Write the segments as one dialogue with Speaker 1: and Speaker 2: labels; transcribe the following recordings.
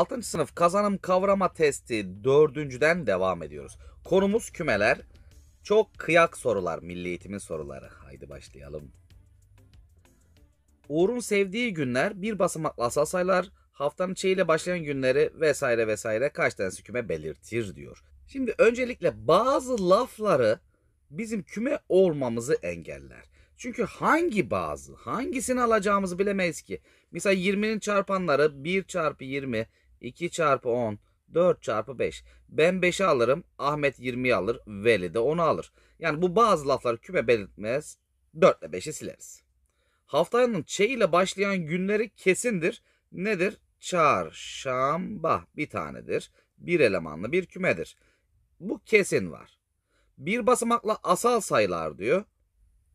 Speaker 1: 6. sınıf kazanım kavrama testi 4.den devam ediyoruz. Konumuz kümeler. Çok kıyak sorular, milli eğitimin soruları. Haydi başlayalım. Uğur'un sevdiği günler bir basamaklı asal sayılar, haftanın çeyiyle başlayan günleri vesaire vesaire kaç tane küme belirtir diyor. Şimdi öncelikle bazı lafları bizim küme olmamızı engeller. Çünkü hangi bazı, hangisini alacağımızı bilemeyiz ki. Mesela 20'nin çarpanları 1 çarpı 20, 2 çarpı 10, 4 çarpı 5. Ben 5'i alırım, Ahmet 20'yi alır, Veli de 10'u alır. Yani bu bazı laflar küme belirtmez. 4 ile 5'i sileriz. Haftanın Ç ile başlayan günleri kesindir. Nedir? Çarşamba bir tanedir. Bir elemanlı bir kümedir. Bu kesin var. Bir basamakla asal sayılar diyor.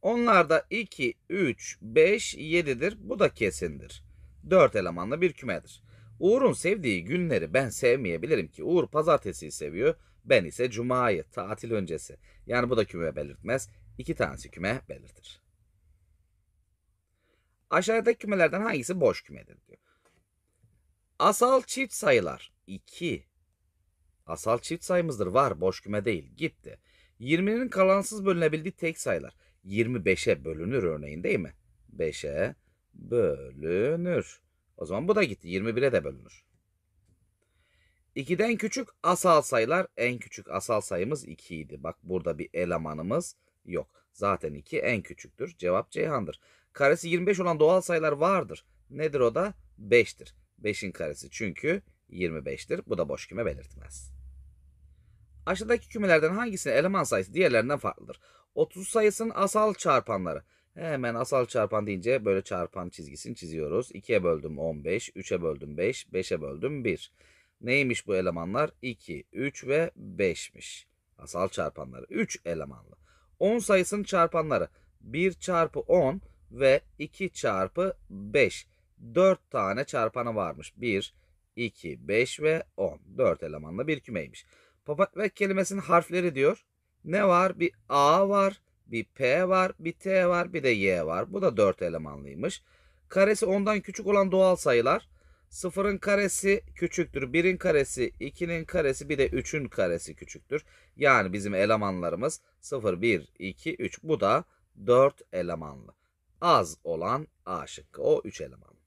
Speaker 1: Onlar da 2, 3, 5, 7'dir. Bu da kesindir. 4 elemanlı bir kümedir. Uğur'un sevdiği günleri ben sevmeyebilirim ki. Uğur pazartesiyi seviyor. Ben ise cumayı, tatil öncesi. Yani bu da küme belirtmez. İki tanesi küme belirtir. Aşağıdaki kümelerden hangisi boş kümedir diyor. Asal çift sayılar 2. Asal çift sayımızdır var boş küme değil gitti. 20'nin kalansız bölünebildiği tek sayılar. 25'e bölünür örneğin değil mi? 5'e bölünür. O zaman bu da gitti. 21'e de bölünür. 2'den küçük asal sayılar. En küçük asal sayımız 2 idi. Bak burada bir elemanımız yok. Zaten 2 en küçüktür. Cevap Ceyhan'dır. Karesi 25 olan doğal sayılar vardır. Nedir o da? 5'tir. 5'in karesi çünkü 25'tir. Bu da boş küme belirtmez. Aşağıdaki kümelerden hangisinin eleman sayısı diğerlerinden farklıdır? 30 sayısının asal çarpanları. Hemen asal çarpan deyince böyle çarpan çizgisini çiziyoruz. 2'ye böldüm 15, 3'e böldüm 5, 5'e böldüm 1. Neymiş bu elemanlar? 2, 3 ve 5'miş. Asal çarpanları 3 elemanlı. 10 sayısının çarpanları 1 çarpı 10 ve 2 çarpı 5. 4 tane çarpanı varmış. 1, 2, 5 ve 10. 4 elemanlı bir kümeymiş. Papatbek kelimesinin harfleri diyor. Ne var? Bir A var bir P var, bir T var, bir de Y var. Bu da 4 elemanlıymış. Karesi ondan küçük olan doğal sayılar. 0'ın karesi küçüktür. 1'in karesi, 2'nin karesi bir de 3'ün karesi küçüktür. Yani bizim elemanlarımız 0, 1, 2, 3. Bu da 4 elemanlı. Az olan A şıkkı. O 3 elemanlı.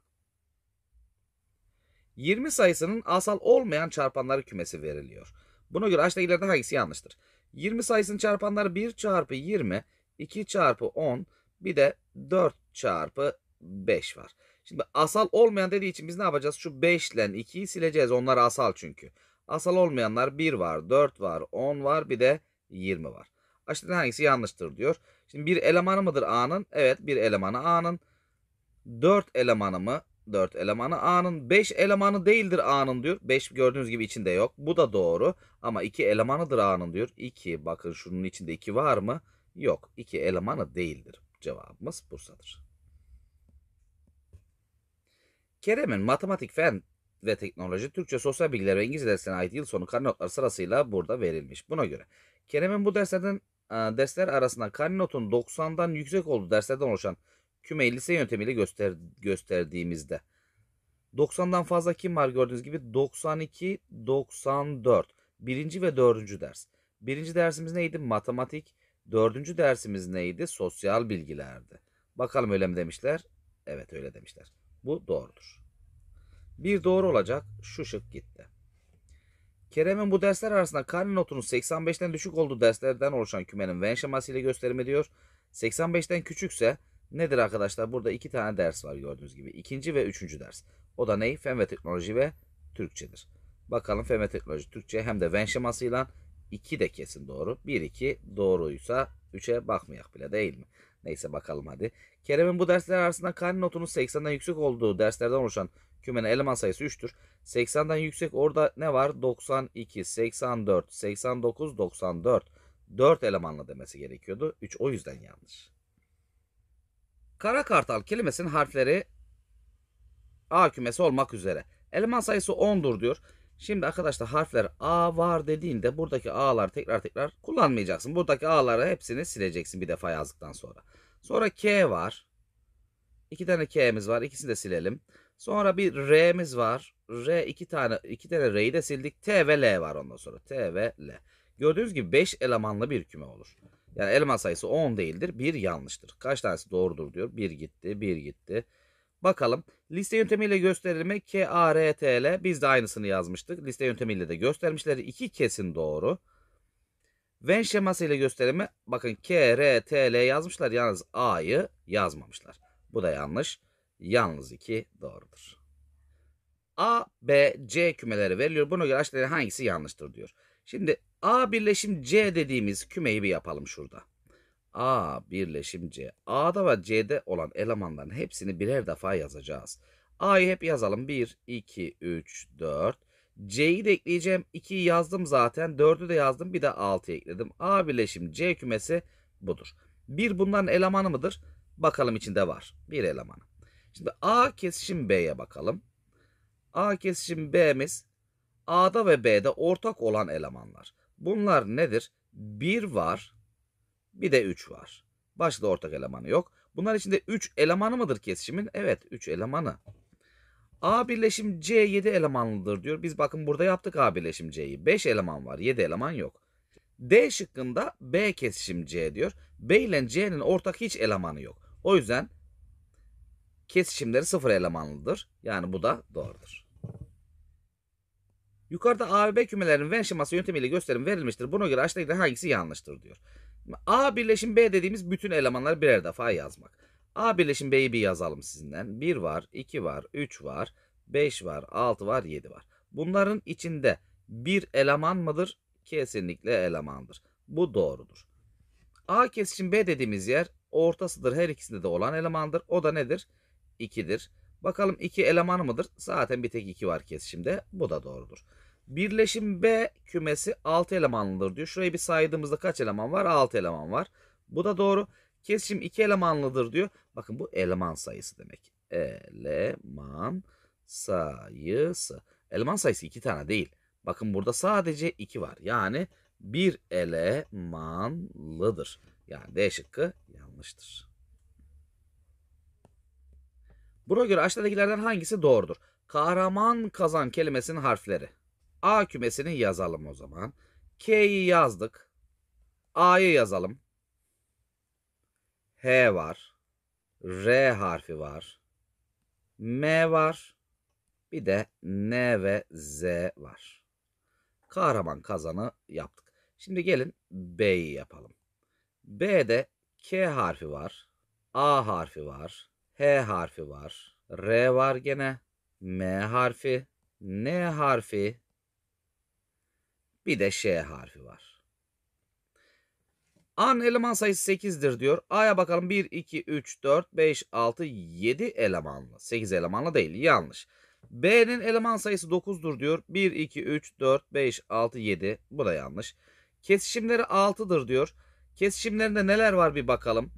Speaker 1: 20 sayısının asal olmayan çarpanları kümesi veriliyor. Buna göre aşağıdakilerden hangisi yanlıştır? 20 sayısını çarpanlar 1 çarpı 20, 2 çarpı 10 bir de 4 çarpı 5 var. Şimdi asal olmayan dediği için biz ne yapacağız? Şu 5 ile 2'yi sileceğiz. Onlar asal çünkü. Asal olmayanlar 1 var, 4 var, 10 var bir de 20 var. Aşağıdan hangisi yanlıştır diyor. Şimdi bir elemanı mıdır A'nın? Evet bir elemanı A'nın. 4 elemanı mı? 4 elemanı. A'nın 5 elemanı değildir A'nın diyor. 5 gördüğünüz gibi içinde yok. Bu da doğru. Ama 2 elemanıdır A'nın diyor. 2 bakın şunun içinde 2 var mı? Yok. 2 elemanı değildir. Cevabımız Bursa'dır. Kerem'in matematik fen ve teknoloji, Türkçe sosyal bilgiler ve İngilizce derslerine ait yıl sonu karne notları sırasıyla burada verilmiş. Buna göre Kerem'in bu derslerden e, dersler arasında karne notun 90'dan yüksek olduğu derslerden oluşan kümeyi lise yöntemiyle göster gösterdiğimizde. 90'dan fazla kim var gördüğünüz gibi 92, 94. Birinci ve dördüncü ders. Birinci dersimiz neydi? Matematik. Dördüncü dersimiz neydi? Sosyal bilgilerdi. Bakalım öyle mi demişler? Evet öyle demişler. Bu doğrudur. Bir doğru olacak. Şu şık gitti. Kerem'in bu dersler arasında karne notunun 85'ten düşük olduğu derslerden oluşan kümenin Venn şeması ile gösterimi diyor. 85'ten küçükse Nedir arkadaşlar? Burada iki tane ders var gördüğünüz gibi. İkinci ve üçüncü ders. O da ney? Fen ve teknoloji ve Türkçedir. Bakalım fen ve teknoloji Türkçe hem de ven şemasıyla 2 de kesin doğru. 1 2 doğruysa 3'e bakmayak bile değil mi? Neyse bakalım hadi. Kerem'in bu dersler arasında kare notunun 80'den yüksek olduğu derslerden oluşan kümenin eleman sayısı 3'tür. 80'den yüksek orada ne var? 92, 84, 89, 94. 4 elemanla demesi gerekiyordu. 3 o yüzden yanlış. Kara kartal kelimesinin harfleri A kümesi olmak üzere. Eleman sayısı 10'dur diyor. Şimdi arkadaşlar harfler A var dediğinde buradaki A'lar tekrar tekrar kullanmayacaksın. Buradaki A'ları hepsini sileceksin bir defa yazdıktan sonra. Sonra K var. İki tane K'miz var. İkisini de silelim. Sonra bir R'miz var. R iki tane iki tane R'yi de sildik. T ve L var ondan sonra. T ve L. Gördüğünüz gibi 5 elemanlı bir küme olur. Yani elma sayısı 10 değildir. 1 yanlıştır. Kaç tanesi doğrudur diyor. 1 gitti, 1 gitti. Bakalım liste yöntemiyle gösterilme K, A, R, T, L. Biz de aynısını yazmıştık. Liste yöntemiyle de göstermişler. 2 kesin doğru. Venn şeması ile gösterilme bakın K, R, T, L yazmışlar. Yalnız A'yı yazmamışlar. Bu da yanlış. Yalnız 2 doğrudur. A, B, C kümeleri veriliyor. Buna göre aşağıdaki hangisi yanlıştır diyor. Şimdi A birleşim C dediğimiz kümeyi bir yapalım şurada. A birleşim C. A'da ve C'de olan elemanların hepsini birer defa yazacağız. A'yı hep yazalım. 1, 2, 3, 4. C'yi de ekleyeceğim. 2'yi yazdım zaten. 4'ü de yazdım. Bir de 6'yı ekledim. A birleşim C kümesi budur. Bir bunların elemanı mıdır? Bakalım içinde var. Bir elemanı. Şimdi A kesişim B'ye bakalım. A kesişim B'miz A'da ve B'de ortak olan elemanlar. Bunlar nedir? 1 var, bir de 3 var. Başka ortak elemanı yok. Bunlar içinde 3 elemanı mıdır kesişimin? Evet 3 elemanı. A birleşim C 7 elemanlıdır diyor. Biz bakın burada yaptık A birleşim C'yi. 5 eleman var 7 eleman yok. D şıkkında B kesişim C diyor. B ile C'nin ortak hiç elemanı yok. O yüzden kesişimleri sıfır elemanlıdır. Yani bu da doğrudur. Yukarıda A ve B kümelerinin Venn şeması yöntemiyle gösterim verilmiştir. Buna göre aşağıdaki hangisi yanlıştır diyor. A birleşim B dediğimiz bütün elemanları birer defa yazmak. A birleşim B'yi bir yazalım sizinden. 1 var, 2 var, 3 var, 5 var, 6 var, 7 var. Bunların içinde bir eleman mıdır? Kesinlikle elemandır. Bu doğrudur. A kesişim B dediğimiz yer ortasıdır. Her ikisinde de olan elemandır. O da nedir? 2'dir. Bakalım 2 eleman mıdır? Zaten bir tek 2 var kesişimde. Bu da doğrudur. Birleşim B kümesi 6 elemanlıdır diyor. Şurayı bir saydığımızda kaç eleman var? 6 eleman var. Bu da doğru. Kesişim 2 elemanlıdır diyor. Bakın bu eleman sayısı demek. Eleman sayısı. Eleman sayısı 2 tane değil. Bakın burada sadece 2 var. Yani bir elemanlıdır. Yani D şıkkı yanlıştır. Buna göre aşağıdakilerden hangisi doğrudur? Kahraman kazan kelimesinin harfleri. A kümesini yazalım o zaman. K'yi yazdık. A'yı yazalım. H var. R harfi var. M var. Bir de N ve Z var. Kahraman kazanı yaptık. Şimdi gelin B'yi yapalım. B'de K harfi var. A harfi var. H harfi var. R var gene. M harfi. N harfi. Bir de Ş harfi var. A'nın eleman sayısı 8'dir diyor. A'ya bakalım 1, 2, 3, 4, 5, 6, 7 elemanlı. 8 elemanlı değil yanlış. B'nin eleman sayısı 9'dur diyor. 1, 2, 3, 4, 5, 6, 7. Bu da yanlış. Kesişimleri 6'dır diyor. Kesişimlerinde neler var bir bakalım.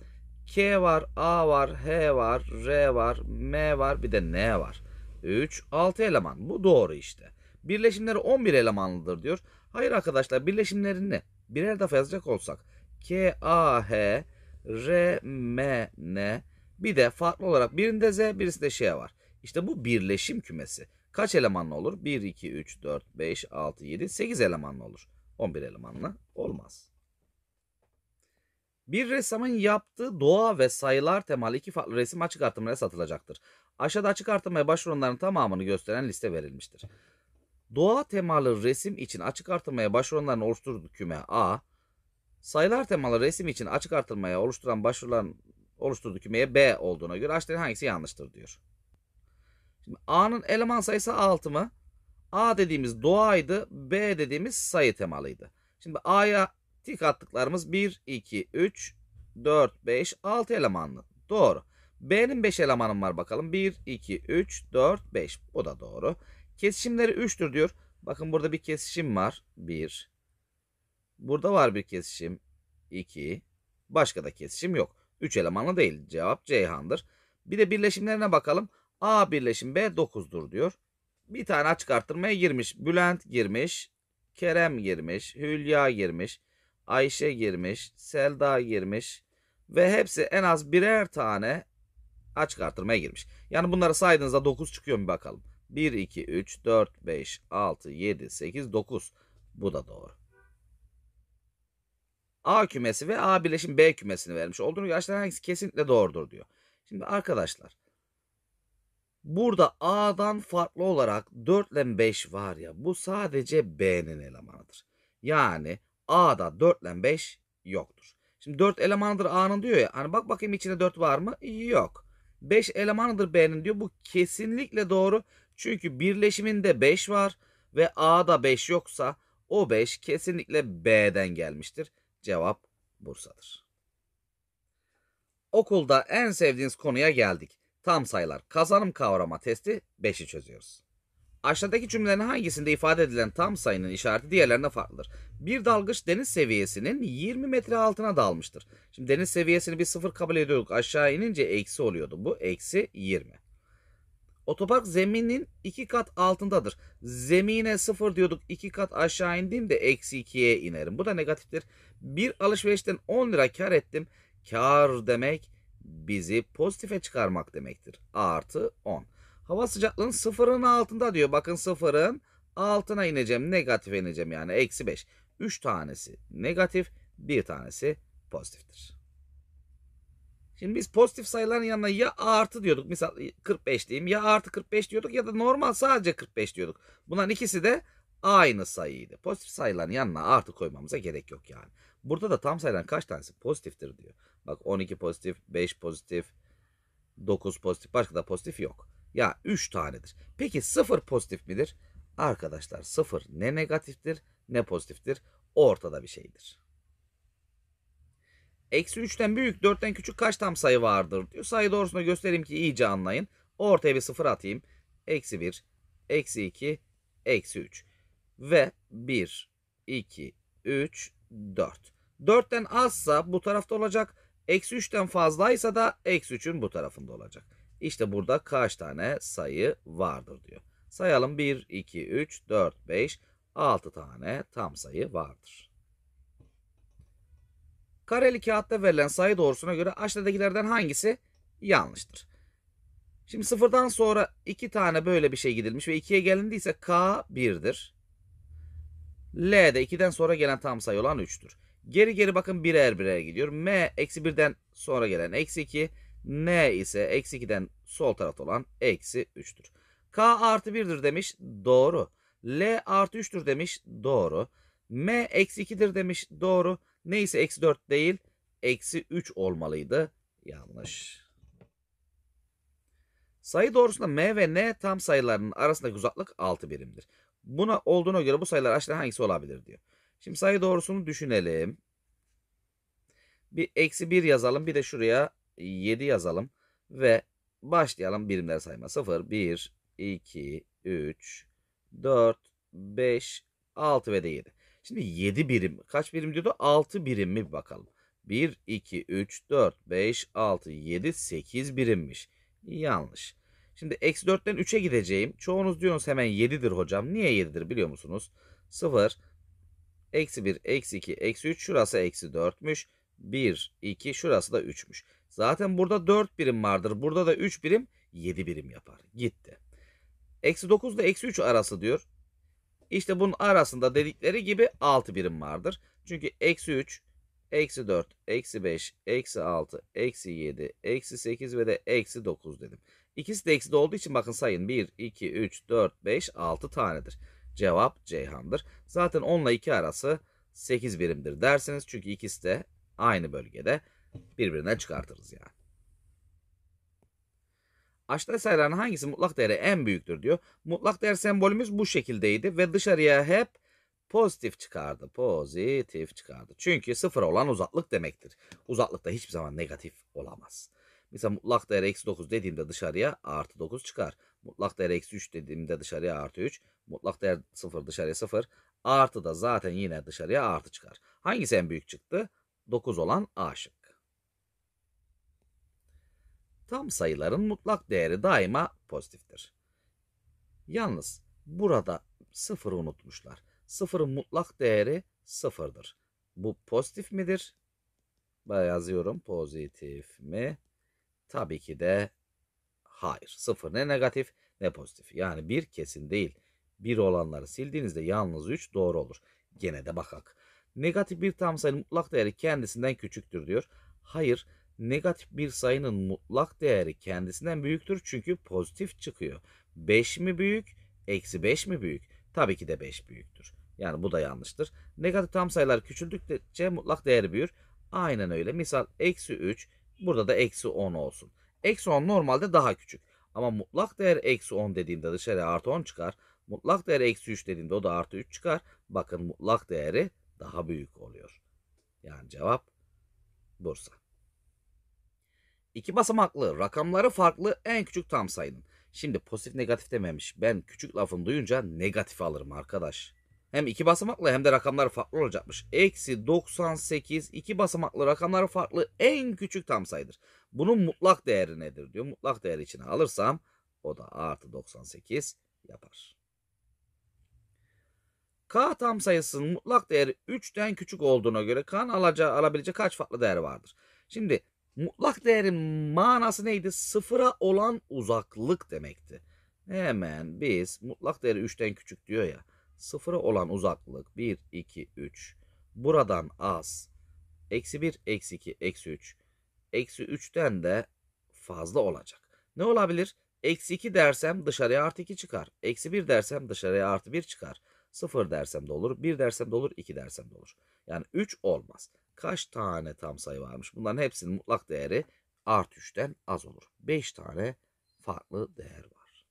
Speaker 1: K var, A var, H var, R var, M var bir de N var. 3, 6 eleman. Bu doğru işte. Birleşimleri 11 elemanlıdır diyor. Hayır arkadaşlar birleşimlerini birer defa yazacak olsak K, A, H, R, M, N bir de farklı olarak birinde Z birisi de şey var. İşte bu birleşim kümesi. Kaç elemanlı olur? 1, 2, 3, 4, 5, 6, 7, 8 elemanlı olur. 11 elemanlı olmaz. Bir ressamın yaptığı doğa ve sayılar temalı iki farklı resim açık artırmaya satılacaktır. Aşağıda açık artırmaya başvuranların tamamını gösteren liste verilmiştir. Doğa temalı resim için açık artırmaya başvuranların oluşturduğu küme A, sayılar temalı resim için açık artırmaya oluşturan başvuruların oluşturduğu kümeye B olduğuna göre H'lerin hangisi yanlıştır diyor. Şimdi A'nın eleman sayısı 6 mı? A dediğimiz doğaydı, B dediğimiz sayı temalıydı. Şimdi A'ya tik attıklarımız 1, 2, 3, 4, 5, 6 elemanlı. Doğru. B'nin 5 elemanım var bakalım. 1, 2, 3, 4, 5. Bu da doğru. Kesişimleri 3'tür diyor. Bakın burada bir kesişim var. 1. Burada var bir kesişim. 2. Başka da kesişim yok. 3 elemanlı değil. Cevap Ceyhan'dır. Bir de birleşimlerine bakalım. A birleşim B 9'dur diyor. Bir tane açık arttırmaya girmiş. Bülent girmiş. Kerem girmiş. Hülya girmiş. Ayşe girmiş. Selda girmiş. Ve hepsi en az birer tane açık arttırmaya girmiş. Yani bunları saydığınızda 9 çıkıyor mu bakalım. 1, 2, 3, 4, 5, 6, 7, 8, 9. Bu da doğru. A kümesi ve A bileşim B kümesini vermiş olduğunu yaşlar hangisi kesinlikle doğrudur diyor. Şimdi arkadaşlar burada A'dan farklı olarak 4 ile 5 var ya bu sadece B'nin elemanıdır. Yani A'da 4 ile 5 yoktur. Şimdi 4 elemanıdır A'nın diyor ya hani bak bakayım içinde 4 var mı? Yok. 5 elemanıdır B'nin diyor. Bu kesinlikle doğru. Çünkü birleşiminde 5 var ve A'da 5 yoksa o 5 kesinlikle B'den gelmiştir. Cevap Bursa'dır. Okulda en sevdiğiniz konuya geldik. Tam sayılar kazanım kavrama testi 5'i çözüyoruz. Aşağıdaki cümlelerin hangisinde ifade edilen tam sayının işareti diğerlerine farklıdır? Bir dalgıç deniz seviyesinin 20 metre altına dalmıştır. Şimdi deniz seviyesini bir sıfır kabul ediyorduk. Aşağı inince eksi oluyordu. Bu eksi 20. Otopark zeminin iki kat altındadır. Zemine sıfır diyorduk. iki kat aşağı indiğimde eksi ikiye inerim. Bu da negatiftir. Bir alışverişten 10 lira kar ettim. Kar demek bizi pozitife çıkarmak demektir. Artı 10. Hava sıcaklığın sıfırın altında diyor. Bakın sıfırın altına ineceğim. negatif ineceğim yani. Eksi 5. 3 tanesi negatif. 1 tanesi pozitiftir. Şimdi biz pozitif sayıların yanına ya artı diyorduk. Misal 45 diyeyim. Ya artı 45 diyorduk ya da normal sadece 45 diyorduk. Bunların ikisi de aynı sayıydı. Pozitif sayıların yanına artı koymamıza gerek yok yani. Burada da tam sayıların kaç tanesi pozitiftir diyor. Bak 12 pozitif, 5 pozitif, 9 pozitif başka da pozitif yok. Ya 3 tanedir. Peki 0 pozitif midir? Arkadaşlar 0 ne negatiftir ne pozitiftir ortada bir şeydir. Eksi 3'ten büyük 4'ten küçük kaç tam sayı vardır diyor. Sayı doğrusunu göstereyim ki iyice anlayın. Ortaya bir sıfır atayım. Eksi 1, eksi 2, eksi 3. Ve 1, 2, 3, 4. 4'ten azsa bu tarafta olacak. Eksi 3'ten fazlaysa da eksi 3'ün bu tarafında olacak. İşte burada kaç tane sayı vardır diyor. Sayalım 1, 2, 3, 4, 5, 6 tane tam sayı vardır. Kareli kağıtta verilen sayı doğrusuna göre aşağıdakilerden hangisi yanlıştır? Şimdi sıfırdan sonra iki tane böyle bir şey gidilmiş ve ikiye gelindiyse K birdir. L de 2'den sonra gelen tam sayı olan üçtür. Geri geri bakın birer birer gidiyor. M eksi 1'den sonra gelen eksi iki, N ise eksi 2'den sol tarafta olan eksi üçtür. K artı birdir demiş. Doğru. L artı üçtür demiş. Doğru. M eksi 2'dir demiş. Doğru. Neyse eksi 4 değil eksi 3 olmalıydı. Yanlış. Sayı doğrusunda m ve n tam sayılarının arasındaki uzaklık 6 birimdir. Buna olduğuna göre bu sayılar aşağıdan hangisi olabilir diyor. Şimdi sayı doğrusunu düşünelim. Bir eksi 1 yazalım. Bir de şuraya 7 yazalım. Ve başlayalım birimler sayma. 0, 1, 2, 3, 4, 5, 6 ve de 7. Şimdi 7 birim kaç birim diyordu? 6 birim mi bakalım. 1, 2, 3, 4, 5, 6, 7, 8 birimmiş. Yanlış. Şimdi eksi 4'ten 3'e gideceğim. Çoğunuz diyorsunuz hemen 7'dir hocam. Niye 7'dir biliyor musunuz? 0, eksi 1, eksi 2, eksi 3 şurası eksi 4'müş. 1, 2 şurası da 3'müş. Zaten burada 4 birim vardır. Burada da 3 birim 7 birim yapar. Gitti. Eksi 9 ile eksi 3 arası diyor. İşte bunun arasında dedikleri gibi 6 birim vardır. Çünkü eksi 3, eksi 4, eksi 5, eksi 6, eksi 7, eksi 8 ve de eksi 9 dedim. İkisi de eksi de olduğu için bakın sayın 1, 2, 3, 4, 5, 6 tanedir. Cevap Ceyhan'dır. Zaten 10 ile 2 arası 8 birimdir derseniz Çünkü ikisi de aynı bölgede birbirine çıkartırız yani. Aşağıda sayıların hangisi mutlak değeri en büyüktür diyor. Mutlak değer sembolümüz bu şekildeydi ve dışarıya hep pozitif çıkardı. Pozitif çıkardı. Çünkü sıfır olan uzaklık demektir. Uzaklıkta hiçbir zaman negatif olamaz. Mesela mutlak değer eksi 9 dediğimde dışarıya artı 9 çıkar. Mutlak değer eksi 3 dediğimde dışarıya artı 3. Mutlak değer sıfır dışarıya sıfır. Artı da zaten yine dışarıya artı çıkar. Hangisi en büyük çıktı? 9 olan A şıkkı tam sayıların mutlak değeri daima pozitiftir. Yalnız burada sıfırı unutmuşlar. Sıfırın mutlak değeri sıfırdır. Bu pozitif midir? Ben yazıyorum pozitif mi? Tabii ki de hayır. Sıfır ne negatif ne pozitif. Yani bir kesin değil. Bir olanları sildiğinizde yalnız 3 doğru olur. Gene de bakak. Negatif bir tam sayının mutlak değeri kendisinden küçüktür diyor. Hayır negatif bir sayının mutlak değeri kendisinden büyüktür çünkü pozitif çıkıyor. 5 mi büyük? Eksi 5 mi büyük? Tabii ki de 5 büyüktür. Yani bu da yanlıştır. Negatif tam sayılar küçüldükçe mutlak değeri büyür. Aynen öyle. Misal eksi 3 burada da eksi 10 olsun. Eksi 10 normalde daha küçük. Ama mutlak değer eksi 10 dediğimde dışarı artı 10 çıkar. Mutlak değer eksi 3 dediğimde o da artı 3 çıkar. Bakın mutlak değeri daha büyük oluyor. Yani cevap Bursa. İki basamaklı, rakamları farklı en küçük tam sayının. Şimdi pozitif negatif dememiş. Ben küçük lafını duyunca negatif alırım arkadaş. Hem iki basamaklı hem de rakamları farklı olacakmış. Eksi 98 iki basamaklı rakamları farklı en küçük tam sayıdır. Bunun mutlak değeri nedir diyor. Mutlak değer içine alırsam o da artı 98 yapar. K tam sayısının mutlak değeri 3'ten küçük olduğuna göre K'nın alabileceği kaç farklı değer vardır? Şimdi Mutlak değerin manası neydi? Sıfıra olan uzaklık demekti. Hemen biz mutlak değeri 3'ten küçük diyor ya. Sıfıra olan uzaklık 1, 2, 3. Buradan az. Eksi 1, eksi 2, eksi 3. Eksi 3'ten de fazla olacak. Ne olabilir? Eksi 2 dersem dışarıya artı 2 çıkar. Eksi 1 dersem dışarıya artı 1 çıkar. 0 dersem de olur, 1 dersem de olur, 2 dersem de olur. Yani 3 olmaz kaç tane tam sayı varmış? Bunların hepsinin mutlak değeri art 3'ten az olur. 5 tane farklı değer var.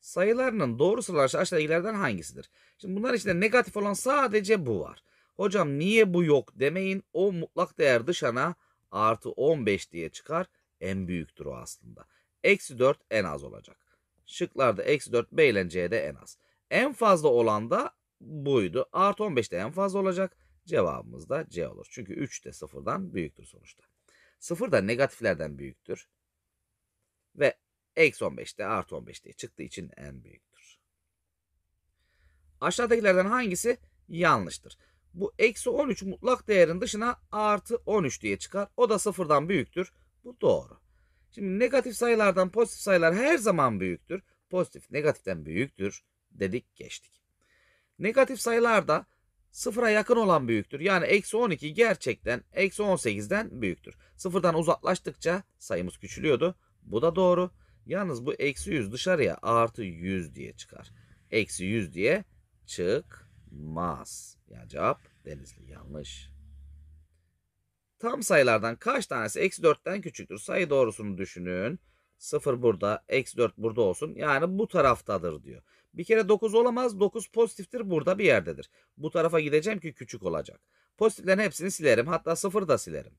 Speaker 1: Sayılarının doğru sıralanışı aşağıdakilerden hangisidir? Şimdi bunlar içinde negatif olan sadece bu var. Hocam niye bu yok demeyin. O mutlak değer dışına artı 15 diye çıkar. En büyüktür o aslında. Eksi 4 en az olacak. Şıklarda eksi 4 B ile C'de en az. En fazla olan da buydu. Artı 15 de en fazla olacak. Cevabımız da C olur. Çünkü 3 de 0'dan büyüktür sonuçta. 0 da negatiflerden büyüktür. Ve eksi 15 de artı 15 diye çıktığı için en büyüktür. Aşağıdakilerden hangisi yanlıştır? Bu eksi 13 mutlak değerin dışına artı 13 diye çıkar. O da 0'dan büyüktür. Bu doğru. Şimdi negatif sayılardan pozitif sayılar her zaman büyüktür. Pozitif negatiften büyüktür dedik geçtik. Negatif sayılarda sıfıra yakın olan büyüktür. Yani eksi 12 gerçekten eksi 18'den büyüktür. Sıfırdan uzaklaştıkça sayımız küçülüyordu. Bu da doğru. Yalnız bu eksi 100 dışarıya artı 100 diye çıkar. Eksi 100 diye çıkmaz. Yani cevap denizli yanlış. Tam sayılardan kaç tanesi eksi 4'ten küçüktür? Sayı doğrusunu düşünün. 0 burada, eksi 4 burada olsun. Yani bu taraftadır diyor. Bir kere 9 olamaz. 9 pozitiftir. Burada bir yerdedir. Bu tarafa gideceğim ki küçük olacak. Pozitiflerin hepsini silerim. Hatta 0 da silerim.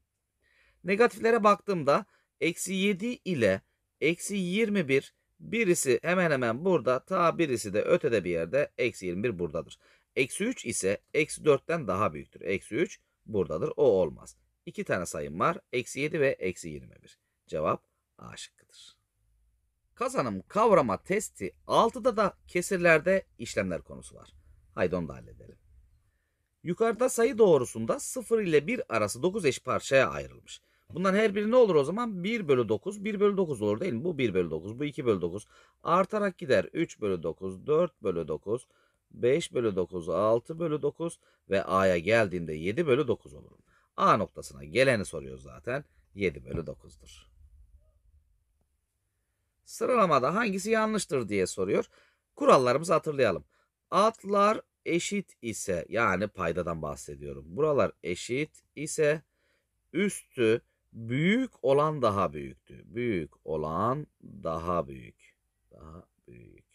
Speaker 1: Negatiflere baktığımda eksi 7 ile eksi 21 birisi hemen hemen burada ta birisi de ötede bir yerde eksi 21 buradadır. Eksi 3 ise eksi 4'ten daha büyüktür. Eksi 3 buradadır. O olmaz. İki tane sayım var. Eksi 7 ve eksi 21. Cevap A şıkkıdır. Kazanım kavrama testi 6'da da kesirlerde işlemler konusu var. Haydi onu da halledelim. Yukarıda sayı doğrusunda 0 ile 1 arası 9 eş parçaya ayrılmış. Bundan her biri ne olur o zaman? 1 bölü 9, 1 bölü 9 olur değil mi? Bu 1 bölü 9, bu 2 bölü 9. Artarak gider 3 bölü 9, 4 bölü 9, 5 bölü 9, 6 bölü 9 ve A'ya geldiğinde 7 bölü 9 olur. A noktasına geleni soruyor zaten. 7 bölü 9'dur. Sıralamada hangisi yanlıştır diye soruyor. Kurallarımızı hatırlayalım. Atlar eşit ise yani paydadan bahsediyorum. Buralar eşit ise üstü büyük olan daha büyüktü. Büyük olan daha büyük. Daha büyük.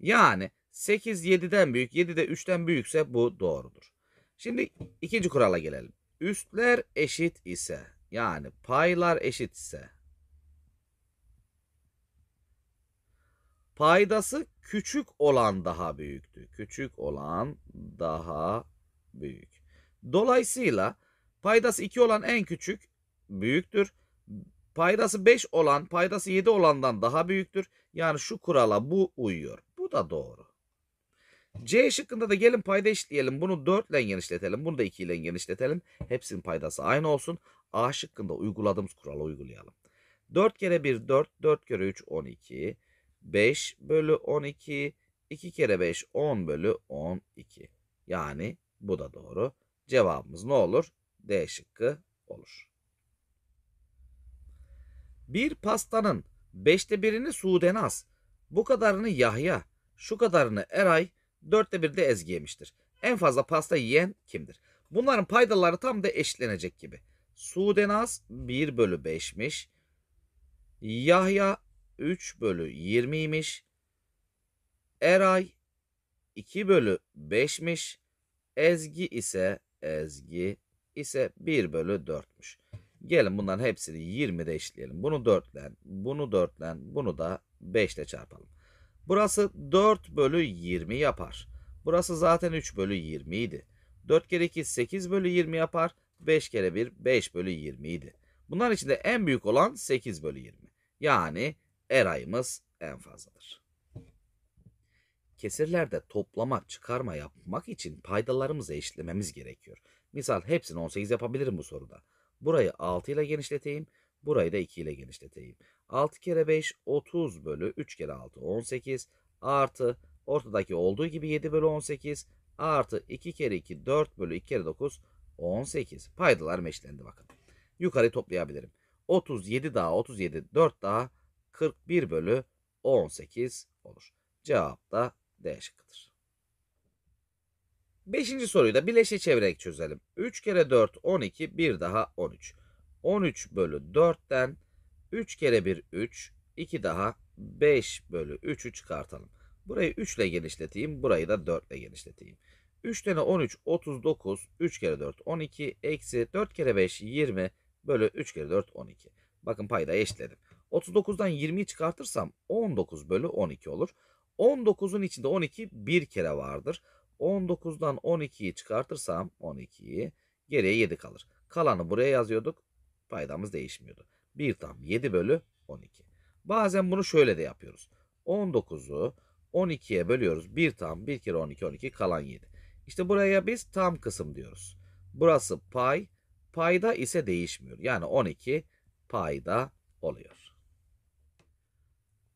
Speaker 1: Yani 8 7'den büyük, 7 de 3'ten büyükse bu doğrudur. Şimdi ikinci kurala gelelim. Üstler eşit ise yani paylar eşit ise Paydası küçük olan daha büyüktü. Küçük olan daha büyük. Dolayısıyla paydası 2 olan en küçük büyüktür. Paydası 5 olan paydası 7 olandan daha büyüktür. Yani şu kurala bu uyuyor. Bu da doğru. C şıkkında da gelin payda eşitleyelim. Bunu 4 ile genişletelim. Bunu da 2 ile genişletelim. Hepsinin paydası aynı olsun. A şıkkında uyguladığımız kuralı uygulayalım. 4 kere 1 4, 4 kere 3 12, 5 bölü 12. 2 kere 5 10 bölü 12. Yani bu da doğru. Cevabımız ne olur? D şıkkı olur. Bir pastanın beşte birini Sudenaz, bu kadarını Yahya, şu kadarını Eray, dörtte bir de Ezgi yemiştir. En fazla pasta yiyen kimdir? Bunların paydaları tam da eşitlenecek gibi. Sudenaz 1 bölü 5'miş. Yahya 3 bölü 20 20'ymiş. Eray 2 bölü 5'miş. Ezgi ise Ezgi ise 1 bölü 4'müş. Gelin bunların hepsini 20'de işleyelim. Bunu 4 4'len, bunu 4 4'len, bunu da 5 5'le çarpalım. Burası 4 bölü 20 yapar. Burası zaten 3 bölü 20 idi. 4 kere 2 8 bölü 20 yapar. 5 kere 1 5 bölü 20 idi. Bunların içinde en büyük olan 8 bölü 20. Yani er en fazladır. Kesirlerde toplamak, çıkarma yapmak için paydalarımızı eşitlememiz gerekiyor. Misal hepsini 18 yapabilirim bu soruda. Burayı 6 ile genişleteyim. Burayı da 2 ile genişleteyim. 6 kere 5 30 bölü 3 kere 6 18 artı ortadaki olduğu gibi 7 bölü 18 artı 2 kere 2 4 bölü 2 kere 9 18. Paydalar meşlendi bakın. Yukarı toplayabilirim. 37 daha 37 4 daha 41 bölü 18 olur. Cevap da D şıkkıdır. Beşinci soruyu da bileşe çevirerek çözelim. 3 kere 4 12 bir daha 13. 13 bölü 4'ten 3 kere 1 3 2 daha 5 bölü 3'ü çıkartalım. Burayı 3 ile genişleteyim. Burayı da 4 ile genişleteyim. 3 tane 13 39 3 kere 4 12 eksi 4 kere 5 20 bölü 3 kere 4 12. Bakın payda eşitledim. 39'dan 20'yi çıkartırsam 19 bölü 12 olur. 19'un içinde 12 bir kere vardır. 19'dan 12'yi çıkartırsam 12'yi geriye 7 kalır. Kalanı buraya yazıyorduk. Paydamız değişmiyordu. 1 tam 7 bölü 12. Bazen bunu şöyle de yapıyoruz. 19'u 12'ye bölüyoruz. 1 tam 1 kere 12 12 kalan 7. İşte buraya biz tam kısım diyoruz. Burası pay. Payda ise değişmiyor. Yani 12 payda oluyor.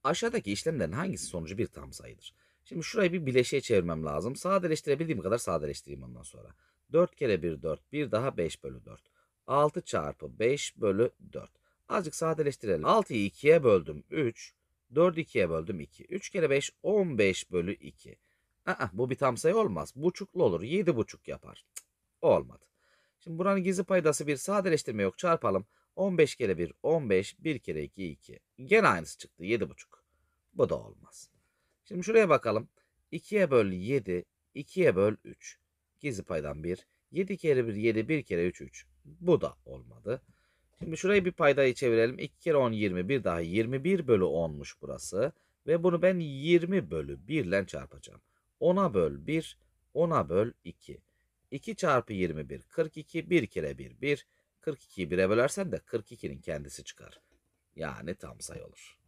Speaker 1: Aşağıdaki işlemlerin hangisi sonucu bir tam sayıdır? Şimdi şurayı bir bileşiğe çevirmem lazım. Sadeleştirebildiğim kadar sadeleştireyim ondan sonra. 4 kere 1 4. Bir daha 5 bölü 4. 6 çarpı 5 bölü 4. Azıcık sadeleştirelim. 6'yı 2'ye böldüm 3. 4'ü 2'ye böldüm 2. 3 kere 5 15 bölü 2. Aa, bu bir tam sayı olmaz. Buçuklu olur. 7 buçuk yapar. Cık, olmadı. Şimdi buranın gizli paydası bir sadeleştirme yok. Çarpalım. 15 kere 1 15, 1 kere 2 2. Gene aynısı çıktı 7,5. Bu da olmaz. Şimdi şuraya bakalım. 2'ye böl 7, 2'ye böl 3. Gizli paydan 1. 7 kere 1 7, 1 kere 3 3. Bu da olmadı. Şimdi şurayı bir paydayı çevirelim. 2 kere 10 20, bir daha 21 bölü 10'muş burası. Ve bunu ben 20 bölü 1 ile çarpacağım. 10'a böl 1, 10'a böl 2. 2 çarpı 21 42, 1 kere 1 1. 42'yi 1'e bölersen de 42'nin kendisi çıkar. Yani tam sayı olur.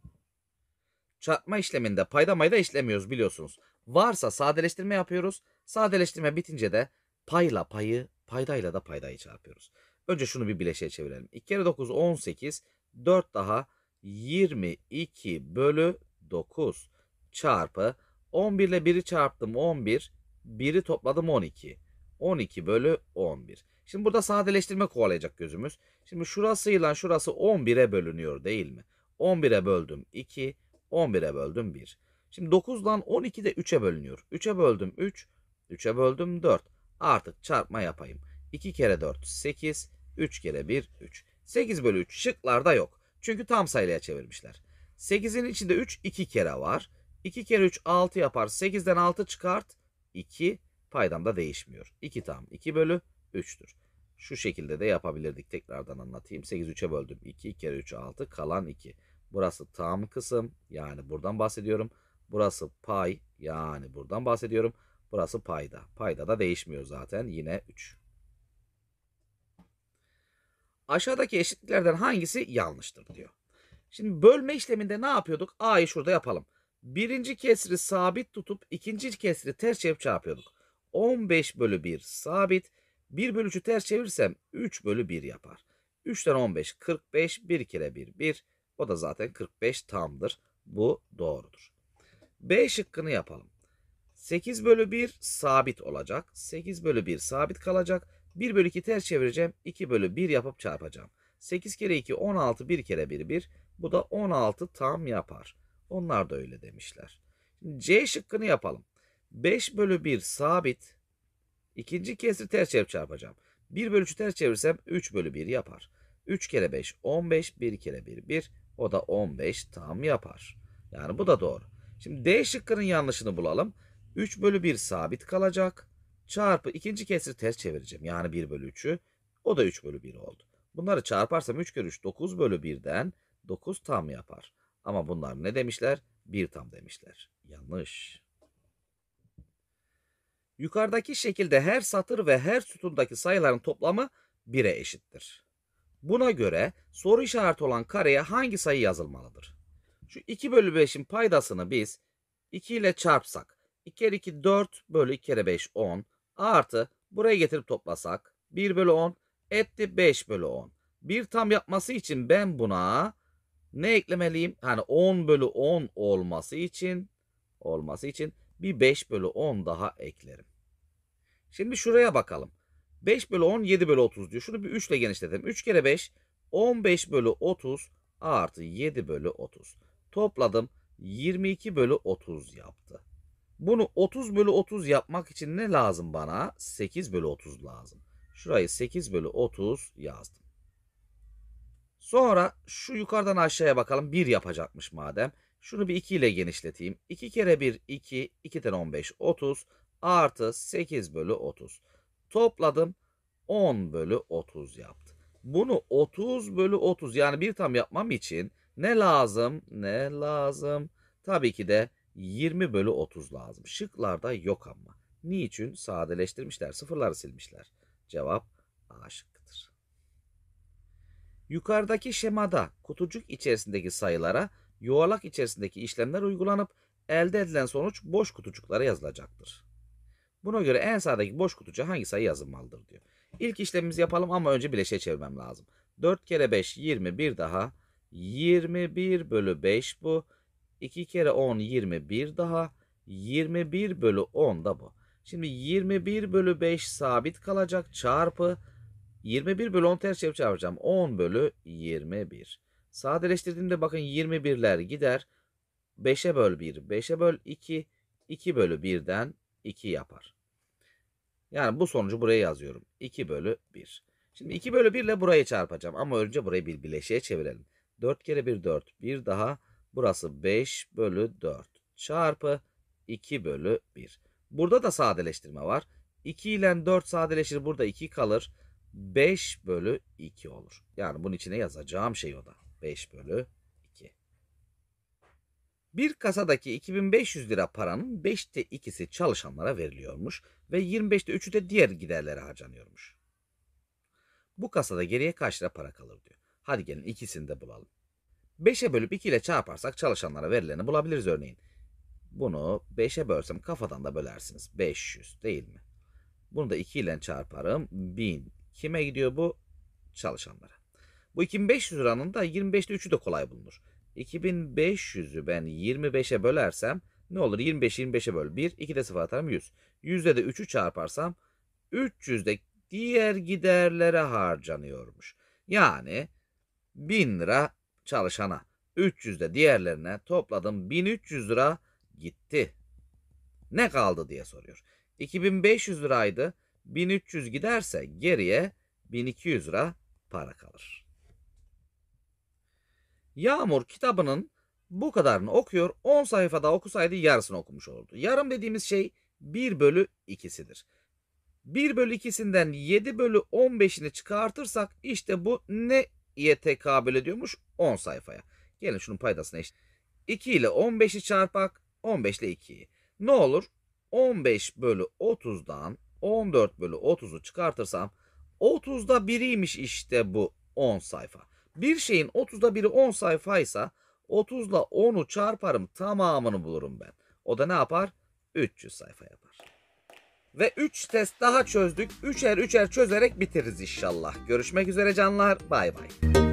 Speaker 1: Çarpma işleminde payda mayda işlemiyoruz biliyorsunuz. Varsa sadeleştirme yapıyoruz. Sadeleştirme bitince de payla payı, paydayla da paydayı çarpıyoruz. Önce şunu bir bileşeye çevirelim. 2 kere 9 18, 4 daha 22 bölü 9 çarpı 11 ile 1'i çarptım 11, 1'i topladım 12. 12 bölü 11. Şimdi burada sadeleştirme kovalayacak gözümüz. Şimdi şurasıyla şurası 11'e bölünüyor değil mi? 11'e böldüm 2, 11'e böldüm 1. Şimdi 9'dan 12 de 3'e bölünüyor. 3'e böldüm 3, 3'e böldüm 4. Artık çarpma yapayım. 2 kere 4 8, 3 kere 1 3. 8 bölü 3 şıklarda yok. Çünkü tam sayıya çevirmişler. 8'in içinde 3 2 kere var. 2 kere 3 6 yapar. 8'den 6 çıkart. 2 paydamda değişmiyor. 2 tam 2 bölü 3'tür. Şu şekilde de yapabilirdik. Tekrardan anlatayım. 8 3'e böldüm. 2, 2 kere 3 6 kalan 2. Burası tam kısım yani buradan bahsediyorum. Burası pay yani buradan bahsediyorum. Burası payda. Payda da değişmiyor zaten yine 3. Aşağıdaki eşitliklerden hangisi yanlıştır diyor. Şimdi bölme işleminde ne yapıyorduk? A'yı şurada yapalım. Birinci kesri sabit tutup ikinci kesri ters çevir çarpıyorduk. 15 bölü 1 sabit. 1 bölü 3'ü ters çevirsem 3 bölü 1 yapar. 3'ten 15 45 1 kere 1 1 o da zaten 45 tamdır. Bu doğrudur. B şıkkını yapalım. 8 bölü 1 sabit olacak. 8 bölü 1 sabit kalacak. 1 bölü 2 ters çevireceğim. 2 bölü 1 yapıp çarpacağım. 8 kere 2 16 1 kere 1 1. Bu da 16 tam yapar. Onlar da öyle demişler. C şıkkını yapalım. 5 bölü 1 sabit. İkinci kesri ters çevirip çarpacağım. 1 bölü 3'ü ters çevirsem 3 bölü 1 yapar. 3 kere 5 15, 1 kere 1 1 o da 15 tam yapar. Yani bu da doğru. Şimdi D şıkkının yanlışını bulalım. 3 bölü 1 sabit kalacak. Çarpı ikinci kesri ters çevireceğim. Yani 1 bölü 3'ü. O da 3 bölü 1 oldu. Bunları çarparsam 3 kere 3 9 bölü 1'den 9 tam yapar. Ama bunlar ne demişler? 1 tam demişler. Yanlış. Yukarıdaki şekilde her satır ve her sütundaki sayıların toplamı 1'e eşittir. Buna göre soru işareti olan kareye hangi sayı yazılmalıdır? Şu 2 bölü 5'in paydasını biz 2 ile çarpsak 2 kere 2 4 bölü 2 kere 5 10 artı buraya getirip toplasak 1 bölü 10 etti 5 bölü 10. Bir tam yapması için ben buna ne eklemeliyim? Hani 10 bölü 10 olması için olması için bir 5 bölü 10 daha eklerim. Şimdi şuraya bakalım. 5 bölü 10 7 bölü 30 diyor. Şunu bir 3 ile genişletelim. 3 kere 5 15 bölü 30 artı 7 bölü 30. Topladım 22 bölü 30 yaptı. Bunu 30 bölü 30 yapmak için ne lazım bana? 8 bölü 30 lazım. Şurayı 8 bölü 30 yazdım. Sonra şu yukarıdan aşağıya bakalım. 1 yapacakmış madem. Şunu bir 2 ile genişleteyim. 2 kere 1 2, 2 tane 15 30 artı 8 bölü 30. Topladım 10 bölü 30 yaptı. Bunu 30 bölü 30 yani bir tam yapmam için ne lazım? Ne lazım? Tabii ki de 20 bölü 30 lazım. Şıklarda yok ama. Niçin? Sadeleştirmişler. Sıfırları silmişler. Cevap A şıkkıdır. Yukarıdaki şemada kutucuk içerisindeki sayılara yuvarlak içerisindeki işlemler uygulanıp elde edilen sonuç boş kutucuklara yazılacaktır. Buna göre en sağdaki boş kutucuğa hangi sayı yazılmalıdır diyor. İlk işlemimizi yapalım ama önce bileşe çevirmem lazım. 4 kere 5 20. Bir daha. 21 bölü 5 bu. 2 kere 10 21 daha. 21 bölü 10 da bu. Şimdi 21 bölü 5 sabit kalacak çarpı 21 bölü 10 ters çevir çarpacağım. 10 bölü 21. Sadeleştirdiğimde bakın 21'ler gider. 5'e böl 1, 5'e böl 2, 2 bölü 1'den 2 yapar. Yani bu sonucu buraya yazıyorum. 2 bölü 1. Şimdi 2 bölü 1 ile burayı çarpacağım. Ama önce burayı bir bileşiğe çevirelim. 4 kere 1 4. Bir daha burası 5 bölü 4 çarpı 2 bölü 1. Burada da sadeleştirme var. 2 ile 4 sadeleşir. Burada 2 kalır. 5 bölü 2 olur. Yani bunun içine yazacağım şey o da. 5 bölü bir kasadaki 2500 lira paranın 5'te 2'si çalışanlara veriliyormuş ve 25'te 3'ü de diğer giderlere harcanıyormuş. Bu kasada geriye kaç lira para kalır diyor. Hadi gelin ikisini de bulalım. 5'e bölüp 2 ile çarparsak çalışanlara verileni bulabiliriz örneğin. Bunu 5'e bölsem kafadan da bölersiniz. 500 değil mi? Bunu da 2 ile çarparım. 1000. Kime gidiyor bu? Çalışanlara. Bu 2500 liranın da 25'te 3'ü de kolay bulunur. 2500'ü ben 25'e bölersem ne olur? 25'i 25'e böl 1, 2'de de 0 atarım 100. 100'de de 3'ü çarparsam 300'de diğer giderlere harcanıyormuş. Yani 1000 lira çalışana, 300'de diğerlerine topladım 1300 lira gitti. Ne kaldı diye soruyor. 2500 liraydı. 1300 giderse geriye 1200 lira para kalır. Yağmur kitabının bu kadarını okuyor. 10 sayfa daha okusaydı yarısını okumuş olurdu. Yarım dediğimiz şey 1 bölü 2'sidir. 1 bölü 2'sinden 7 bölü 15'ini çıkartırsak işte bu neye tekabül ediyormuş? 10 sayfaya. Gelin şunun paydasına eşit. 2 ile 15'i çarpak 15 ile 2'yi. Ne olur? 15 bölü 30'dan 14 bölü 30'u çıkartırsam 30'da biriymiş işte bu 10 sayfa. Bir şeyin 30'da biri 10 sayfaysa 30 ile 10'u çarparım tamamını bulurum ben. O da ne yapar? 300 sayfa yapar. Ve 3 test daha çözdük. Üçer üçer çözerek bitiririz inşallah. Görüşmek üzere canlar. Bay bay.